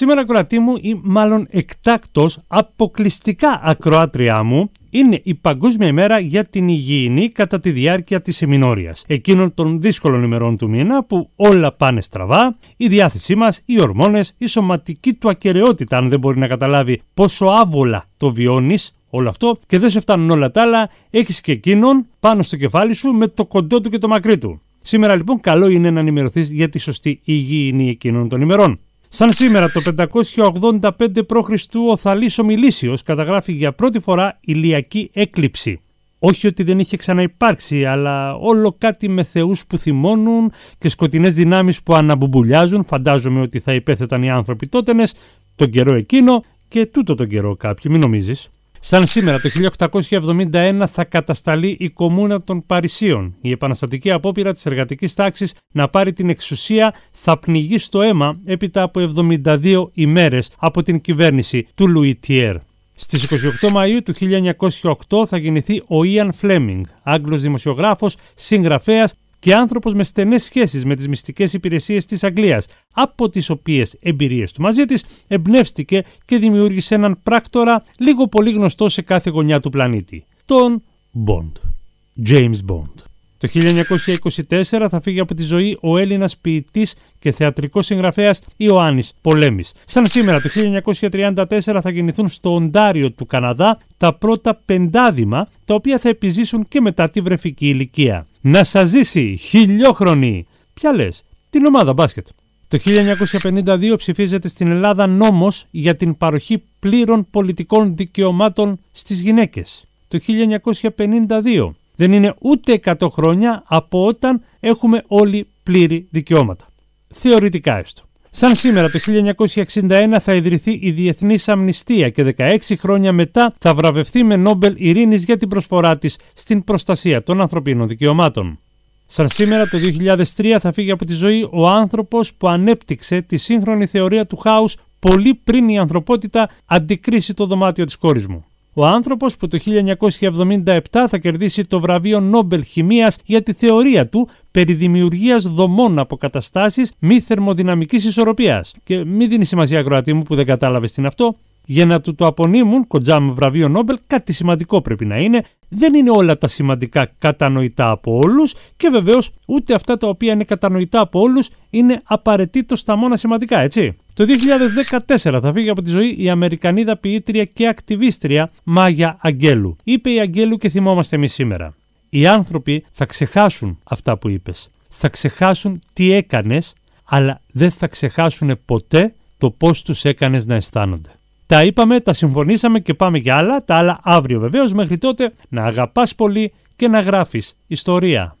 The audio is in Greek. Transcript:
Σήμερα κρατή μου ή μάλλον εκτάκτος αποκλειστικά ακροάτριά μου είναι η μαλλον εκτακτο αποκλειστικα ακροατρια μου ημέρα για την υγιεινή κατά τη διάρκεια της σεμινόρια. Εκείνων των δύσκολων ημερών του μήνα που όλα πάνε στραβά, η διάθεσή μας, οι ορμόνες, η σωματική του ακαιρεότητα αν δεν μπορεί να καταλάβει πόσο άβολα το βιώνεις, όλο αυτό και δεν σε φτάνουν όλα τα άλλα, έχεις και εκείνον πάνω στο κεφάλι σου με το κοντό του και το μακρύ του. Σήμερα λοιπόν καλό είναι να ενημερωθείς για τη σωστή υγιεινή εκείνων των ημερών. Σαν σήμερα το 585 π.Χ. ο Θαλής ο Μιλήσιος καταγράφει για πρώτη φορά ηλιακή έκλειψη. Όχι ότι δεν είχε ξαναυπάρξει, αλλά όλο κάτι με θεούς που θυμώνουν και σκοτεινές δυνάμεις που αναμπουμπουλιάζουν, φαντάζομαι ότι θα υπέθεταν οι άνθρωποι τότενες, τον καιρό εκείνο και τούτο τον καιρό κάποιοι, μην νομίζεις. Σαν σήμερα το 1871 θα κατασταλεί η Κομμούνα των Παρισίων. Η επαναστατική απόπειρα της εργατικής τάξης να πάρει την εξουσία θα πνιγεί στο αίμα έπειτα από 72 ημέρες από την κυβέρνηση του Λουιτιέρ. Στις 28 Μαΐου του 1908 θα γεννηθεί ο Ιαν Φλέμινγκ, Άγγλος δημοσιογράφος, συγγραφέας και άνθρωπος με στενές σχέσεις με τις μυστικές υπηρεσίες της Αγγλίας, από τις οποίες εμπειρίες του μαζί της εμπνεύστηκε και δημιούργησε έναν πράκτορα λίγο πολύ γνωστό σε κάθε γωνιά του πλανήτη, τον Bond, James Bond. Το 1924 θα φύγει από τη ζωή ο Έλληνας ποιητής και θεατρικός συγγραφέας Ιωάννης Πολέμης. Σαν σήμερα το 1934 θα γεννηθούν στο Οντάριο του Καναδά τα πρώτα πεντάδημα τα οποία θα επιζήσουν και μετά τη βρεφική ηλικία. Να σας ζήσει χιλιόχρονη! Ποια λες? την ομάδα μπάσκετ. Το 1952 ψηφίζεται στην Ελλάδα νόμος για την παροχή πλήρων πολιτικών δικαιωμάτων στις γυναίκες. Το 1952 δεν είναι ούτε 100 χρόνια από όταν έχουμε όλοι πλήρη δικαιώματα. Θεωρητικά έστω. Σαν σήμερα το 1961 θα ιδρυθεί η Διεθνής Αμνηστία και 16 χρόνια μετά θα βραβευτεί με Νόμπελ Ειρήνης για την προσφορά της στην προστασία των ανθρωπίνων δικαιωμάτων. Σαν σήμερα το 2003 θα φύγει από τη ζωή ο άνθρωπος που ανέπτυξε τη σύγχρονη θεωρία του χάους πολύ πριν η ανθρωπότητα αντικρίσει το δωμάτιο της κόρης μου. Ο άνθρωπος που το 1977 θα κερδίσει το βραβείο Νόμπελ χημίας για τη θεωρία του περί δημιουργίας δομών από καταστάσεις μη θερμοδυναμικής ισορροπίας. Και μη δίνει σημασία, Κροατή μου, που δεν κατάλαβες τι είναι αυτό για να του το απονείμουν κοντζάμ βραβείο Νόμπελ, κάτι σημαντικό πρέπει να είναι. Δεν είναι όλα τα σημαντικά κατανοητά από όλους και βεβαίως ούτε αυτά τα οποία είναι κατανοητά από όλους είναι απαραίτητο στα μόνα σημαντικά, έτσι. Το 2014 θα φύγει από τη ζωή η Αμερικανίδα ποιήτρια και ακτιβίστρια Μάγια Αγγέλου. Είπε η Αγγέλου και θυμόμαστε εμείς σήμερα. Οι άνθρωποι θα ξεχάσουν αυτά που είπες, Θα ξεχάσουν τι έκανες, αλλά δεν θα ξεχάσουν ποτέ το πώς τους έκανες να αισθάνονται. Τα είπαμε, τα συμφωνήσαμε και πάμε για άλλα, τα άλλα αύριο βεβαίως. Μέχρι τότε να αγαπάς πολύ και να γράφεις ιστορία.